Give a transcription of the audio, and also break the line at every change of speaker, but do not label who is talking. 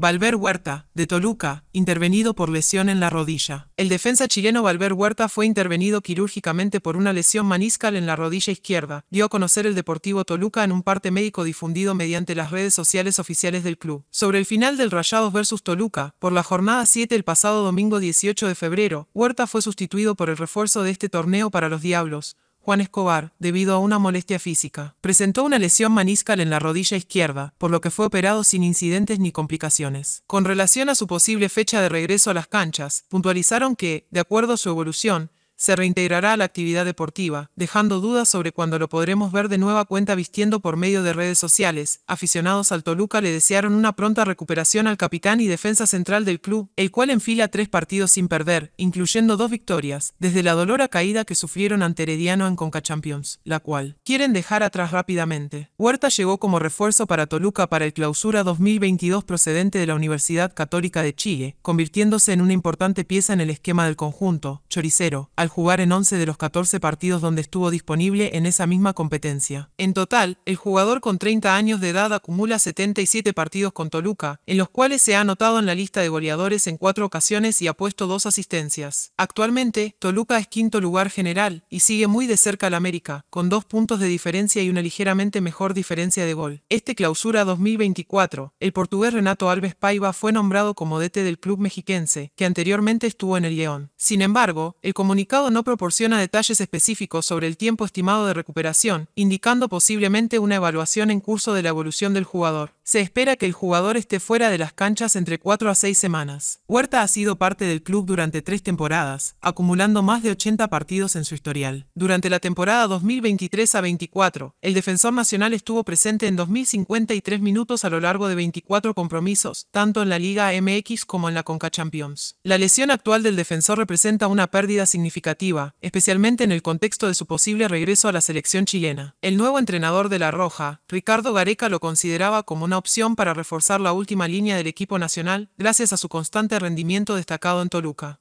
Valver Huerta, de Toluca, intervenido por lesión en la rodilla. El defensa chileno Valver Huerta fue intervenido quirúrgicamente por una lesión maniscal en la rodilla izquierda, dio a conocer el Deportivo Toluca en un parte médico difundido mediante las redes sociales oficiales del club. Sobre el final del Rayados versus Toluca, por la jornada 7 el pasado domingo 18 de febrero, Huerta fue sustituido por el refuerzo de este torneo para los Diablos, Juan Escobar, debido a una molestia física. Presentó una lesión maniscal en la rodilla izquierda, por lo que fue operado sin incidentes ni complicaciones. Con relación a su posible fecha de regreso a las canchas, puntualizaron que, de acuerdo a su evolución, se reintegrará a la actividad deportiva, dejando dudas sobre cuándo lo podremos ver de nueva cuenta vistiendo por medio de redes sociales. Aficionados al Toluca le desearon una pronta recuperación al capitán y defensa central del club, el cual enfila tres partidos sin perder, incluyendo dos victorias, desde la a caída que sufrieron ante Herediano en Concachampions, la cual quieren dejar atrás rápidamente. Huerta llegó como refuerzo para Toluca para el clausura 2022 procedente de la Universidad Católica de Chile, convirtiéndose en una importante pieza en el esquema del conjunto, choricero, al jugar en 11 de los 14 partidos donde estuvo disponible en esa misma competencia. En total, el jugador con 30 años de edad acumula 77 partidos con Toluca, en los cuales se ha anotado en la lista de goleadores en cuatro ocasiones y ha puesto dos asistencias. Actualmente, Toluca es quinto lugar general y sigue muy de cerca al América, con dos puntos de diferencia y una ligeramente mejor diferencia de gol. Este clausura 2024, el portugués Renato Alves Paiva fue nombrado como DT del club mexiquense, que anteriormente estuvo en el León. Sin embargo, el comunicado no proporciona detalles específicos sobre el tiempo estimado de recuperación, indicando posiblemente una evaluación en curso de la evolución del jugador. Se espera que el jugador esté fuera de las canchas entre 4 a 6 semanas. Huerta ha sido parte del club durante tres temporadas, acumulando más de 80 partidos en su historial. Durante la temporada 2023 a 24, el defensor nacional estuvo presente en 2053 minutos a lo largo de 24 compromisos, tanto en la Liga MX como en la Conca Champions. La lesión actual del defensor representa una pérdida significativa, especialmente en el contexto de su posible regreso a la selección chilena. El nuevo entrenador de La Roja, Ricardo Gareca, lo consideraba como una opción para reforzar la última línea del equipo nacional, gracias a su constante rendimiento destacado en Toluca.